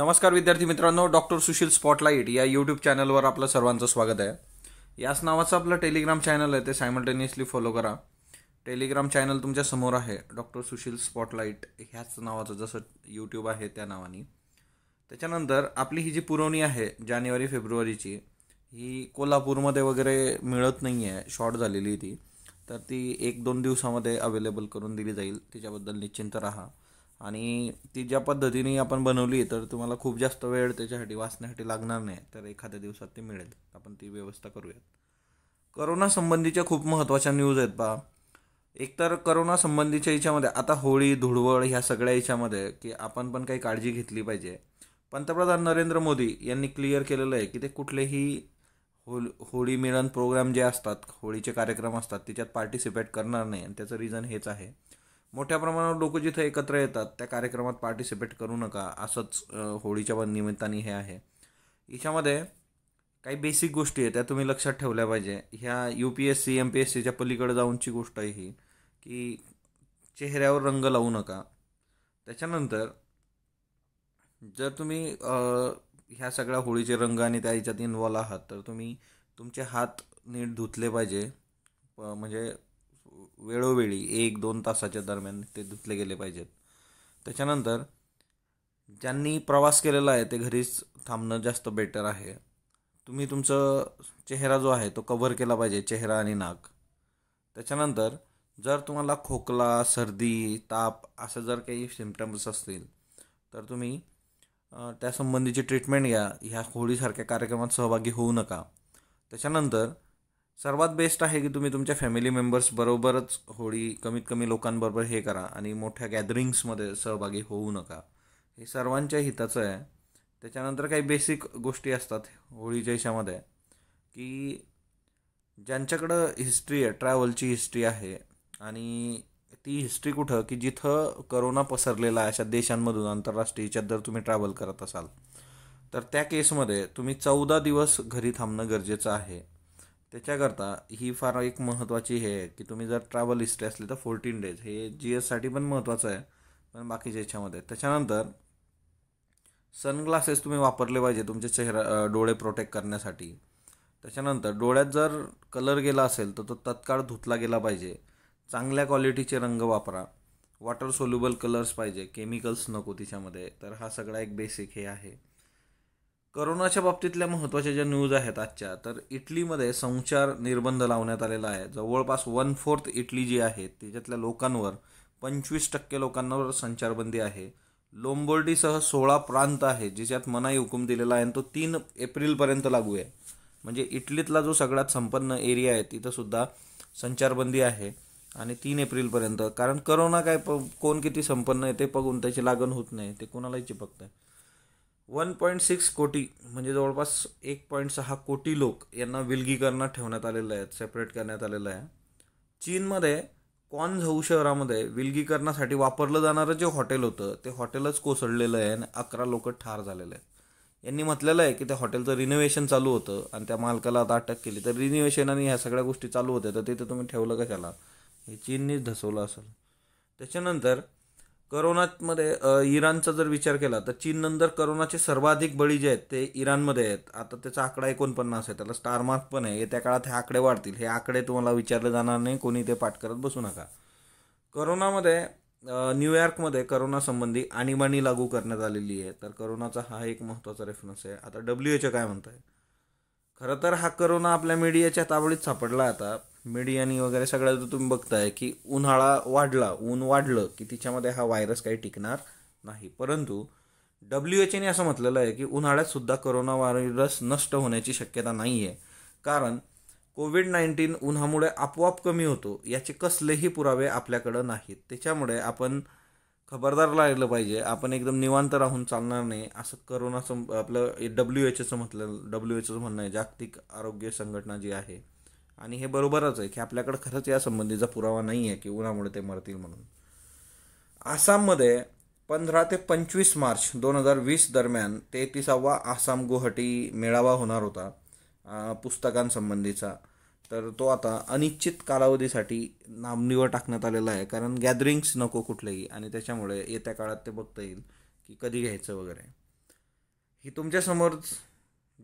नमस्कार विद्यार्थी मित्रांनो डॉक्टर सुशील स्पॉटलाईट या यूट्यूब चॅनलवर आपलं सर्वांचं स्वागत आहे याच नावाचं आपलं टेलिग्राम चॅनल आहे ते सायमल्टेनियसली फॉलो करा टेलिग्राम चॅनल तुमच्या समोर आहे डॉक्टर सुशील स्पॉटलाईट ह्याच नावाचं जसं यूट्यूब आहे त्या नावाने त्याच्यानंतर आपली ही जी पुरवणी आहे जानेवारी फेब्रुवारीची ही कोल्हापूरमध्ये वगैरे मिळत नाही आहे शॉर्ट झालेली ती तर ती एक दोन दिवसामध्ये अवेलेबल करून दिली जाईल त्याच्याबद्दल निश्चिंत राहा आणि ती ज्या पद्धतीने आपण बनवली तर तुम्हाला खूप जास्त वेळ त्याच्यासाठी वाचण्यासाठी लागणार नाही तर एखाद्या दिवसात ते मिळेल आपण ती व्यवस्था करूयात करोना संबंधीच्या खूप महत्त्वाच्या न्यूज आहेत बा एकतर करोना संबंधीच्या याच्यामध्ये आता होळी धुळवळ ह्या सगळ्या याच्यामध्ये की आपण पण काही काळजी घेतली पाहिजे पंतप्रधान नरेंद्र मोदी यांनी क्लिअर केलेलं आहे की ते कुठलेही होल होळी मिळन प्रोग्राम जे असतात होळीचे कार्यक्रम असतात त्याच्यात पार्टिसिपेट करणार नाही आणि त्याचं रिझन हेच आहे मोठ्या प्रमाणावर लोक जिथं एकत्र येतात त्या कार्यक्रमात पार्टिसिपेट करू नका असंच होळीच्या निमित्ताने हे आहे याच्यामध्ये काही बेसिक गोष्टी आहेत त्या तुम्ही लक्षात ठेवल्या पाहिजे ह्या U P S C M P S सीच्या पलीकडे जाऊनची गोष्ट आहे ही की चेहऱ्यावर रंग लावू नका त्याच्यानंतर जर तुम्ही ह्या सगळ्या होळीचे रंग आणि त्या याच्यात इन्वॉल्व आहात तर तुम्ही तुमचे हात नीट धुतले पाहिजे म्हणजे वेळोवेळी एक दोन तासाच्या दरम्यान ते धुतले गेले पाहिजेत त्याच्यानंतर ज्यांनी प्रवास केलेला आहे ते घरीच थांबणं जास्त बेटर आहे तुम्ही तुमचं चेहरा जो आहे तो कव्हर केला पाहिजे चेहरा आणि नाक त्याच्यानंतर जर तुम्हाला खोकला सर्दी ताप असं जर काही सिमटम्स असतील तर तुम्ही त्यासंबंधीची ट्रीटमेंट घ्या ह्या होळीसारख्या कार्यक्रमात सहभागी होऊ नका त्याच्यानंतर सर्वात बेस्ट आहे की तुम्ही तुमच्या फॅमिली मेंबर्सबरोबरच होळी कमीत कमी लोकांबरोबर हे करा आणि मोठ्या गॅदरिंग्समध्ये सहभागी होऊ नका हे सर्वांच्या हिताचं आहे त्याच्यानंतर काही बेसिक गोष्टी असतात होळीच्या हिशामध्ये की ज्यांच्याकडं हिस्ट्री आहे ट्रॅव्हलची हिस्ट्री आहे आणि ती हिस्ट्री कुठं की जिथं करोना पसरलेला आहे अशा देशांमधून आंतरराष्ट्रीय जर तुम्ही ट्रॅव्हल करत असाल तर त्या केसमध्ये तुम्ही चौदा दिवस घरी थांबणं गरजेचं आहे त्याच्याकरता ही फार एक महत्त्वाची हे आहे की तुम्ही जर ट्रॅव्हल हिस्ट्री असली तर फोर्टीन डेज हे जी एससाठी पण महत्त्वाचं आहे पण बाकीच्या याच्यामध्ये त्याच्यानंतर सनग्लासेस तुम्ही वापरले पाहिजे तुमचे चेहरा डोळे प्रोटेक्ट करण्यासाठी त्याच्यानंतर डोळ्यात जर कलर गेला असेल तर तो तत्काळ धुतला गेला पाहिजे चांगल्या क्वालिटीचे रंग वापरा वॉटर सोल्युबल कलर्स पाहिजे केमिकल्स नको तिच्यामध्ये तर हा सगळा एक बेसिक हे आहे करोनाच्या बाबतीतल्या महत्त्वाच्या ज्या न्यूज आहेत आजच्या तर इटलीमध्ये संचार निर्बंध लावण्यात आलेला आहे जवळपास वन फोर्थ इटली जी आहे त्याच्यातल्या लोकांवर पंचवीस टक्के लोकांवर संचारबंदी आहे लोंबोर्डीसह सोळा प्रांत आहे ज्याच्यात मनाई हुकूम दिलेला आहे आणि तो तीन एप्रिलपर्यंत लागू आहे म्हणजे इटलीतला जो सगळ्यात संपन्न एरिया आहे तिथंसुद्धा संचारबंदी आहे आणि तीन एप्रिलपर्यंत कारण करोना काय प कोण किती संपन्न आहे ते बघून त्याची लागण होत नाही ते कोणालाही चिपकत वन पॉईंट सिक्स कोटी म्हणजे जवळपास एक पॉईंट सहा कोटी लोक यांना विलगीकरणात ठेवण्यात आलेलं आहे सेपरेट करण्यात आलेलं आहे चीनमध्ये क्वानझऊ शहरामध्ये विलगीकरणासाठी वापरलं जाणारं जे हॉटेल होतं ते हॉटेलच कोसळलेलं आहे आणि अकरा लोक ठार झालेले आहेत यांनी म्हटलेलं आहे की त्या हॉटेलचं रिनोव्हेशन चालू होतं आणि त्या मालकाला आता अटक केली तर रिनोव्हेशन आणि ह्या सगळ्या गोष्टी चालू होत्या तर तिथं तुम्ही ठेवलं कशाला हे चीननीच धसवलं असेल त्याच्यानंतर करोनामध्ये इराणचा जर विचार केला तर चीननंतर करोनाचे सर्वाधिक बळी जे आहेत ते इराणमध्ये आहेत आता त्याचा आकडा एकोणपन्नास आहे त्याला स्टार मार्क पण आहे येत्या काळात हे आकडे वाढतील हे आकडे तुम्हाला विचारले जाणार नाही कोणी ते पाठ करत बसू नका करोनामध्ये न्यूयॉर्कमध्ये करोनासंबंधी आणीबाणी लागू करण्यात आलेली आहे तर करोनाचा हा एक महत्त्वाचा रेफरन्स आहे आता डब्ल्यू काय म्हणत आहे खरं तर हा करोना आपल्या मीडियाच्या तावडीत सापडला आता मीडियानी वगैरे सगळ्यात तुम्ही बघताय की उन्हाळा वाढला ऊन वाढलं की तिच्यामध्ये हा व्हायरस काही टिकणार नाही परंतु डब्ल्यू एच एने असं म्हटलेलं आहे की उन्हाळ्यात सुद्धा करोना व्हायरस नष्ट होण्याची शक्यता नाही आहे कारण कोविड नाईन्टीन उन्हामुळे आपोआप कमी होतो याचे कसलेही पुरावे आपल्याकडं नाहीत त्याच्यामुळे आपण खबरदार लागलं पाहिजे आपण एकदम निवांत राहून चालणार नाही असं करोनाचं आपलं डब्ल्यू एच एचं म्हटलं डब्ल्यू एच एचं म्हणणं आहे जागतिक आरोग्य संघटना जी आहे आणि हे बरोबरच आहे की आपल्याकडे खरंच या संबंधीचा पुरावा नाही आहे की उन्हामुळे ते मरतील म्हणून आसाममध्ये पंधरा ते पंचवीस मार्च दोन हजार वीस दरम्यान तेहतीसावा आसाम गुवाहाटी मेळावा होणार होता पुस्तकांसंबंधीचा तर तो आता अनिश्चित कालावधीसाठी नामनिवर टाकण्यात आलेला आहे कारण गॅदरिंग्स नको कुठलेही आणि त्याच्यामुळे येत्या काळात ते बघता येईल की कधी घ्यायचं वगैरे ही तुमच्यासमोर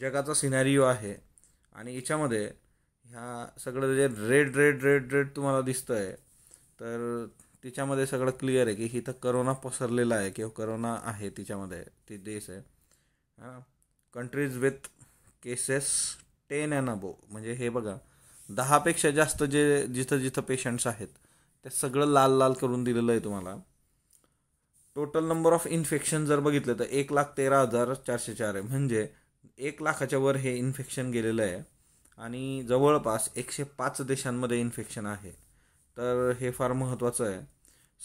जगाचा सिनॅरिओ आहे आणि याच्यामध्ये ह्या सगळं जे रेड रेड रेड रेड तुम्हाला दिसतं आहे तर तिच्यामध्ये सगळं क्लिअर आहे की इथं करोना पसरलेला आहे किंवा करोना आहे तिच्यामध्ये ती देश आहे हां countries with cases ten and above म्हणजे हे बघा दहापेक्षा जास्त जे जिथं जिथं पेशंट्स आहेत ते सगळं लाल लाल करून दिलेलं आहे तुम्हाला टोटल नंबर ऑफ इन्फेक्शन जर बघितलं तर एक लाख तेरा हजार चारशे चार आहे म्हणजे एक लाखाच्या वर हे इन्फेक्शन गेलेलं आहे आणि जवळपास एकशे पाच देशांमध्ये इन्फेक्शन आहे तर हे फार महत्त्वाचं आहे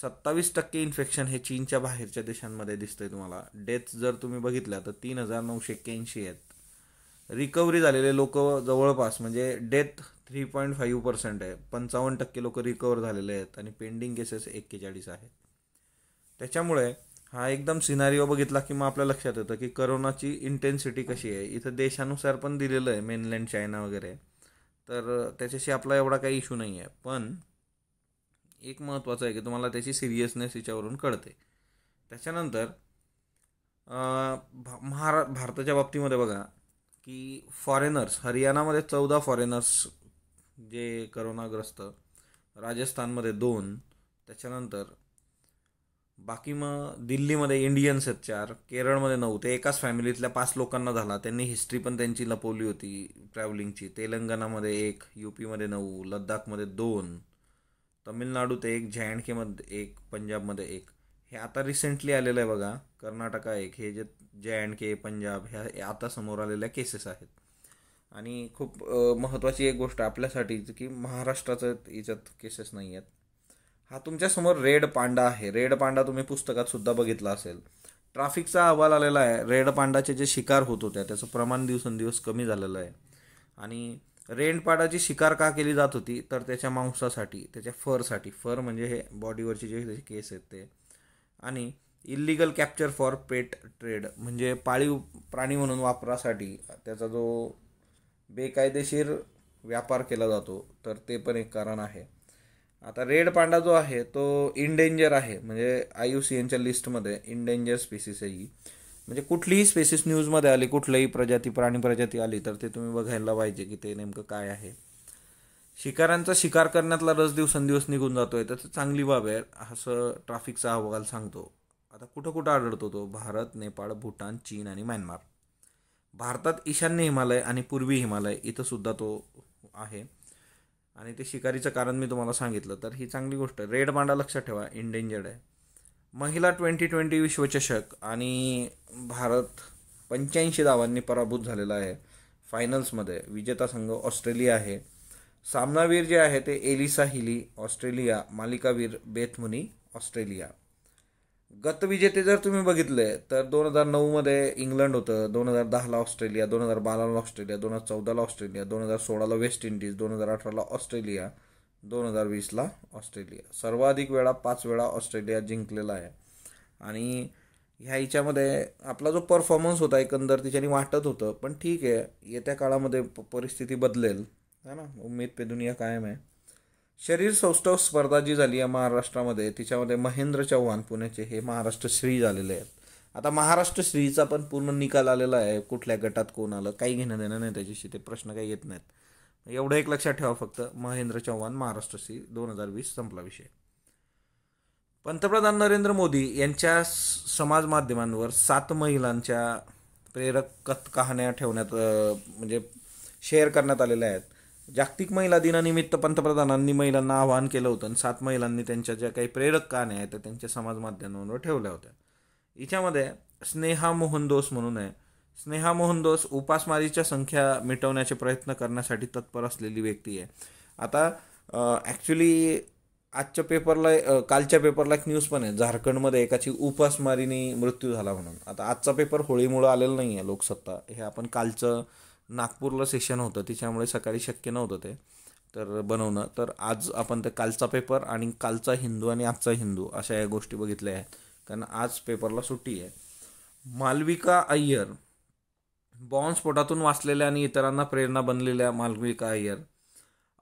सत्तावीस टक्के इन्फेक्शन हे चीनच्या बाहेरच्या देशांमध्ये आहे तुम्हाला डेथ जर तुम्ही बघितल्या तर तीन हजार नऊशे एक्क्याऐंशी आहेत रिकव्हरी झालेले लोक जवळपास म्हणजे death three point five percent आहे पंचावन्न टक्के लोक रिकवर झालेले आहेत आणि पेंडिंग केसेस एक्केचाळीस आहेत त्याच्यामुळे हा एकदम सिनारिओ बघितला की मग आपल्या लक्षात येतं की करोनाची इंटेन्सिटी कशी आहे इथं देशानुसार पण दिलेलं आहे मेनलँड चायना वगैरे तर त्याच्याशी आपला एवढा काही इशू नाही आहे पण एक महत्त्वाचं आहे की तुम्हाला त्याची सिरियसनेस याच्यावरून कळते त्याच्यानंतर भा महारा भारताच्या बाबतीमध्ये बघा की फॉरेनर्स हरियाणामध्ये चौदा फॉरेनर्स जे करोनाग्रस्त राजस्थानमध्ये दोन त्याच्यानंतर बाकी मग दिल्लीमध्ये इंडियन्स आहेत चार केरळमध्ये नऊ ते एकाच फॅमिलीतल्या पाच लोकांना झाला त्यांनी हिस्ट्री पण त्यांची लपवली होती ट्रॅव्हलिंगची तेलंगणामध्ये एक यू पीमध्ये नऊ लद्दाखमध्ये दोन तमिळनाडूत एक जे अँड केमध्ये एक पंजाबमध्ये एक हे आता रिसेंटली आलेलं आहे बघा कर्नाटका एक हे जे जे अँड के पंजाब ह्या आता समोर आलेल्या केसेस आहेत आणि खूप महत्त्वाची एक गोष्ट आपल्यासाठी की महाराष्ट्राचं याच्यात केसेस नाही आहेत हा तुमच्यासमोर रेड पांडा आहे रेड पांडा तुम्ही पुस्तकात सुद्धा बघितला असेल ट्राफिकचा अहवाल आलेला आहे रेड पांडाचे जे शिकार होत होत्या त्याचं प्रमाण दिवसेंदिवस कमी झालेलं आहे आणि रेड पांडाची शिकार का केली जात होती तर त्याच्या मांसासाठी त्याच्या फरसाठी फर म्हणजे हे बॉडीवरचे जे केस आहेत ते आणि illegal capture for pet trade म्हणजे पाळीव प्राणी म्हणून वापरासाठी त्याचा जो बेकायदेशीर व्यापार केला जातो तर ते पण एक कारण आहे आता रेड पांडा जो आहे तो इनडेंजर आहे म्हणजे आय यू सी एनच्या लिस्टमध्ये इनडेंजर स्पेसिस आहे ही म्हणजे कुठलीही स्पेसिस न्यूजमध्ये आली कुठलीही प्रजाती प्राणी प्रजाती आली तर ते तुम्ही बघायला पाहिजे की ते नेमकं काय आहे शिकाऱ्यांचा शिकार करण्यातला रस दिवसेंदिवस निघून जातो आहे तर चांगली बाब आहे असं ट्राफिकचा अहवाल सांगतो आता कुठं कुठं आढळतो तो भारत नेपाळ भूटान चीन आणि म्यानमार भारतात ईशान्य हिमालय आणि पूर्वी हिमालय इथंसुद्धा तो आहे आणि ते शिकारीचं कारण मी तुम्हाला सांगितलं तर ही चांगली गोष्ट रेड मांडा लक्षात ठेवा इंडेंजर्ड आहे महिला ट्वेंटी ट्वेंटी विश्वचषक आणि भारत पंच्याऐंशी धावांनी पराभूत झालेला आहे फायनल्समध्ये विजेता संघ ऑस्ट्रेलिया आहे सामनावीर जे आहे ते एलिसा हिली ऑस्ट्रेलिया मालिकावीर बेथमुनी ऑस्ट्रेलिया गतविजेते जर तुम्ही बघितले तर दोन हजार नऊमध्ये इंग्लंड होतं दोन हजार दहाला ऑस्ट्रेलिया दोन हजार बाराला ऑस्ट्रेलिया दोन हजार चौदाला ऑस्ट्रेलिया दोन हजार सोळाला वेस्ट इंडिज दोन हजार अठराला ऑस्ट्रेलिया दोन हजार वीसला ऑस्ट्रेलिया सर्वाधिक वेळा पाच वेळा ऑस्ट्रेलिया जिंकलेला आहे आणि ह्या हिच्यामध्ये आपला जो परफॉर्मन्स होता एकंदर तिच्यानी वाटत होतं पण ठीक आहे येत्या काळामध्ये परिस्थिती बदलेल है ना उम्मीद पे दुनिया कायम आहे शरीर सौष्ठव स्पर्धा जी झाली आहे महाराष्ट्रामध्ये तिच्यामध्ये महेंद्र चव्हाण पुण्याचे हे महाराष्ट्र श्री झालेले आहेत आता महाराष्ट्र श्रीचा पण पूर्ण निकाल आलेला आहे कुठल्या गटात कोण आलं काही घेणं देणं नाही त्याच्याशी ते प्रश्न काही येत नाहीत एवढं एक लक्षात ठेवा फक्त महेंद्र चव्हाण महाराष्ट्र श्री दोन हजार वीस संपला विषय पंतप्रधान नरेंद्र मोदी यांच्या समाज माध्यमांवर सात महिलांच्या प्रेरक कथ कहाण्या ठेवण्यात म्हणजे शेअर करण्यात आलेल्या आहेत जागतिक महिला दिनानिमित्त पंतप्रधानांनी महिलांना आवाहन केलं होतं आणि सात महिलांनी त्यांच्या ज्या काही प्रेरक कहाण्या आहेत त्या त्यांच्या समाज माध्यमांवर ठेवल्या होत्या हिच्यामध्ये स्नेहा मोहनदोस म्हणून आहे स्नेहा मोहनदोस उपासमारीच्या संख्या मिटवण्याचे प्रयत्न करण्यासाठी तत्पर असलेली व्यक्ती आहे आता ॲक्च्युली आजच्या पेपरला कालच्या पेपरला एक न्यूज पण आहे झारखंडमध्ये एकाची उपासमारीने मृत्यू झाला म्हणून आता आजचा पेपर होळीमुळं आलेला नाही आहे लोकसत्ता हे आपण कालचं नागपूरला सेशन होतं त्याच्यामुळे सकाळी शक्य नव्हतं ते तर बनवणं तर आज आपण ते कालचा पेपर आणि कालचा हिंदू आणि आजचा हिंदू अशा या गोष्टी बघितल्या आहेत कारण आज पेपरला सुट्टी आहे मालविका अय्यर बॉम्बस्फोटातून वाचलेल्या आणि इतरांना प्रेरणा बनलेल्या मालविका अय्यर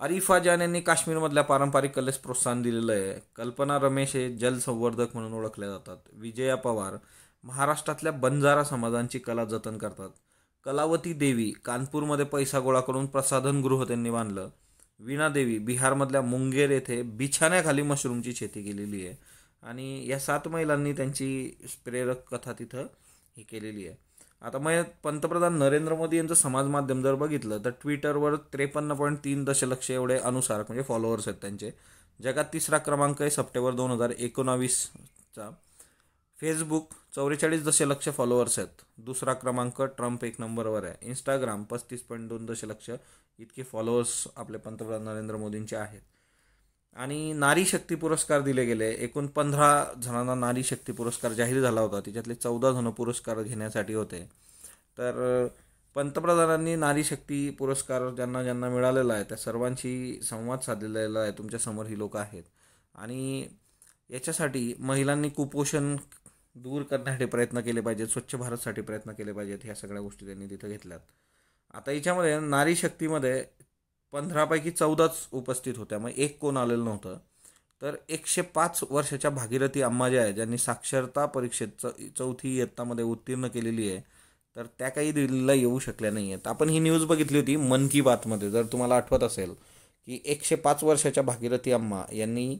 अरिफा जान यांनी काश्मीरमधल्या पारंपरिक कलेस प्रोत्साहन दिलेलं आहे कल्पना रमेश हे जलसंवर्धक म्हणून ओळखल्या जातात विजया पवार महाराष्ट्रातल्या बंजारा समाजांची कला जतन करतात कलावती देवी कानपूरमध्ये पैसा गोळा करून प्रसाधनगृह त्यांनी बांधलं वीणा देवी बिहारमधल्या मुंगेर येथे बिछाण्याखाली मशरूमची शेती केलेली आहे आणि या सात महिलांनी त्यांची प्रेरक कथा तिथं ही केलेली आहे आता मग पंतप्रधान नरेंद्र मोदी यांचं समाज माध्यम जर बघितलं तर ट्विटरवर त्रेपन्न पॉईंट तीन दशलक्ष एवढे अनुसार म्हणजे फॉलोअर्स आहेत त्यांचे जगात तिसरा क्रमांक आहे सप्टेंबर दोन हजार एकोणावीसचा फेसबुक चौवेचाळीस दशलक्ष फॉलोअर्स आहेत दुसरा क्रमांक ट्रम्प एक नंबरवर आहे इंस्टाग्राम पस्तीस पॉईंट दोन दशलक्ष इतके फॉलोअर्स आपले पंतप्रधान नरेंद्र मोदींचे आहेत आणि नारी शक्ती पुरस्कार दिले गेले एकूण पंधरा जणांना नारी शक्ती पुरस्कार जाहीर झाला होता तिच्यातले चौदा जण पुरस्कार घेण्यासाठी होते तर पंतप्रधानांनी नारी शक्ती पुरस्कार ज्यांना ज्यांना मिळालेला आहे त्या सर्वांशी संवाद साधलेला आहे तुमच्यासमोर ही लोक आहेत आणि याच्यासाठी महिलांनी कुपोषण दूर करण्यासाठी प्रयत्न केले पाहिजेत स्वच्छ भारतसाठी प्रयत्न केले पाहिजेत ह्या सगळ्या गोष्टी त्यांनी तिथं घेतल्यात आता याच्यामध्ये नारी शक्तीमध्ये पंधरापैकी चौदाच उपस्थित होत्या मग एक कोण आलेलं नव्हतं तर एकशे पाच वर्षाच्या भागीरथी अम्मा ज्या आहे ज्यांनी साक्षरता परीक्षेत च चौथी इयत्तामध्ये उत्तीर्ण केलेली आहे तर त्या काही दिल्लीला येऊ शकल्या नाही आहेत आपण ही न्यूज बघितली होती मन की बातमध्ये जर तुम्हाला आठवत असेल की एकशे पाच वर्षाच्या भागीरथी अम्मा यांनी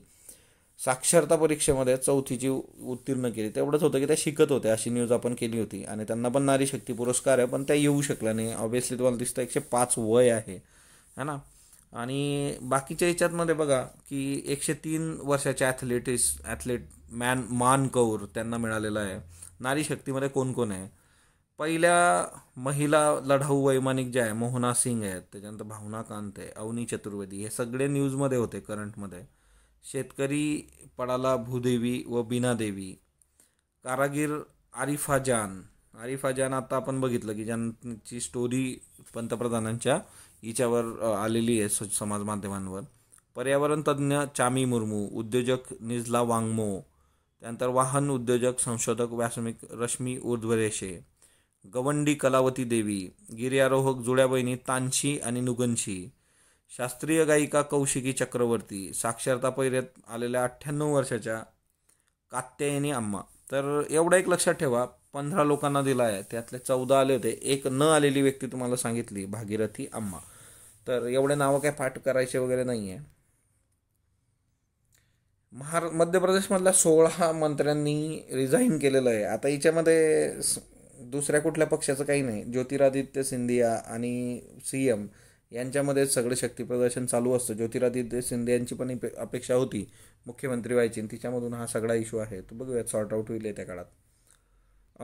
साक्षरता परीक्षेमध्ये चौथीची उत्तीर्ण केली तेवढंच होतं की त्या शिकत होत्या अशी न्यूज आपण केली होती आणि त्यांना पण नारी शक्ती पुरस्कार आहे पण त्या येऊ शकल्या नाही ऑब्वियसली तुम्हाला दिसतं एकशे पाच वय आहे है ना आणि बाकीच्या याच्यातमध्ये बघा की एकशे तीन वर्षाच्या ॲथलेटिस ॲथलेट मॅन मान कौर त्यांना मिळालेला आहे नारी शक्तीमध्ये कोण कोण आहे पहिल्या महिला लढाऊ वैमानिक ज्या आहे मोहना सिंग आहेत त्याच्यानंतर भावना कांत आहे अवनी चतुर्वेदी हे सगळे न्यूजमध्ये होते करंटमध्ये शेतकरी पडाला भूदेवी व देवी कारागीर आरिफा जान आरिफा जान आता आपण बघितलं की ज्यांची स्टोरी पंतप्रधानांच्या हिच्यावर आलेली आहे समाज माध्यमांवर पर्यावरण तज्ज्ञ चामी मुर्मू उद्योजक निजला वांगमो त्यानंतर वाहन उद्योजक संशोधक व्यासमिक रश्मी उर्ध्वरेशे गवंडी कलावती देवी गिर्यारोहक जुळ्या बहिणी तानशी आणि नुगनशी शास्त्रीय गायिका कौशिकी चक्रवर्ती साक्षरता पैरेत आलेल्या अठ्ठ्याण्णव वर्षाच्या कात्यायनी अम्मा तर एवढा एक लक्षात ठेवा पंधरा लोकांना दिला आहे त्यातले चौदा आले होते एक न आलेली व्यक्ती तुम्हाला सांगितली भागीरथी अम्मा तर एवढे नावं काय पाठ करायचे वगैरे नाही आहे महार मध्य प्रदेशमधल्या सोळा मंत्र्यांनी रिझाईन केलेलं आहे आता हिच्यामध्ये दुसऱ्या कुठल्या पक्षाचं काही नाही ज्योतिरादित्य सिंधिया आणि सी एम यांच्यामध्ये सगळं शक्तीप्रदर्शन चालू असतं ज्योतिरादित्य शिंदे यांची पण अपेक्षा होती मुख्यमंत्री व्हायची तिच्यामधून हा सगळा इशू आहे तो बघूयात सॉर्ट आऊट होईल त्या काळात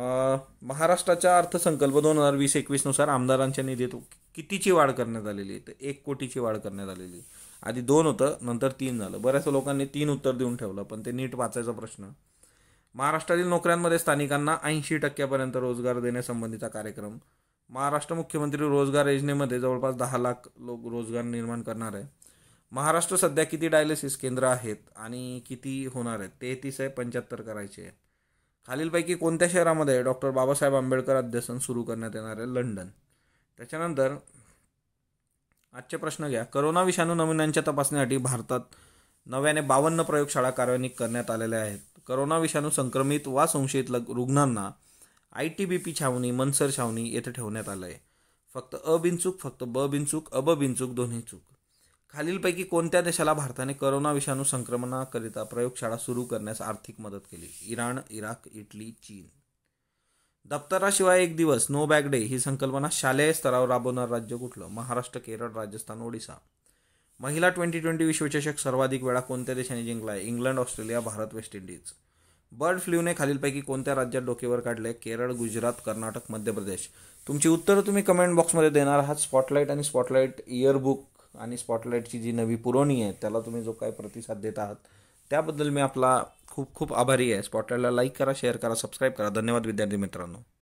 महाराष्ट्राच्या अर्थसंकल्प दोन हजार वीस एकवीसनुसार आमदारांच्या निधीत कितीची वाढ करण्यात आलेली तर एक कोटीची वाढ करण्यात आलेली आधी दोन होतं नंतर तीन झालं बऱ्याच लोकांनी तीन उत्तर देऊन ठेवलं पण ते नीट वाचायचा प्रश्न महाराष्ट्रातील नोकऱ्यांमध्ये स्थानिकांना ऐंशी टक्क्यापर्यंत रोजगार देण्यासंबंधीचा कार्यक्रम महाराष्ट्र मुख्यमंत्री रोजगार योजनेमध्ये जवळपास दहा लाख लोक रोजगार निर्माण करणार आहे महाराष्ट्र सध्या किती डायलिसिस केंद्र आहेत आणि किती होणार आहेत तेहतीस आहे पंच्याहत्तर करायचे आहे खालीलपैकी कोणत्या शहरामध्ये डॉक्टर बाबासाहेब आंबेडकर अध्यसन सुरू करण्यात येणार आहे लंडन त्याच्यानंतर आजचे प्रश्न घ्या करोना विषाणू नमुन्यांच्या तपासणीसाठी भारतात नव्याने बावन्न प्रयोगशाळा कार्यान्वित करण्यात आलेल्या आहेत करोना विषाणू संक्रमित वा संशयित रुग्णांना आय टी बी पी छावणी मनसर छावणी येथे ठेवण्यात आलं आहे फक्त अबिनचूक फक्त ब बिनचूक अब बिनचूक दोन्ही चूक खालीलपैकी कोणत्या देशाला भारताने करोना विषाणू संक्रमणाकरिता प्रयोगशाळा सुरू करण्यास आर्थिक मदत केली इराण इराक इटली चीन दप्तराशिवाय एक दिवस नो बॅग डे ही संकल्पना शालेय स्तरावर राबवणार राज्य कुठलं महाराष्ट्र केरळ राजस्थान ओडिसा महिला ट्वेंटी ट्वेंटी विश्वचषक सर्वाधिक वेळा कोणत्या देशाने जिंकला आहे England Australia Bharat West Indies bird फ्लूने खालीलपैकी कोणत्या राज्यात डोकेवर काढले केरळ गुजरात कर्नाटक मध्य प्रदेश तुमची उत्तरं तुम्ही कमेंट बॉक्समध्ये देणार आहात स्पॉटलाईट आणि स्पॉटलाईट इयरबुक आणि स्पॉटलाईटची जी नवी पुरवणी आहे त्याला तुम्ही जो काय प्रतिसाद देत आहात त्याबद्दल मी आपला खूप खूप आभारी आहे स्पॉटलाईटला लाईक करा शेअर करा सबस्क्राईब करा धन्यवाद विद्यार्थी मित्रांनो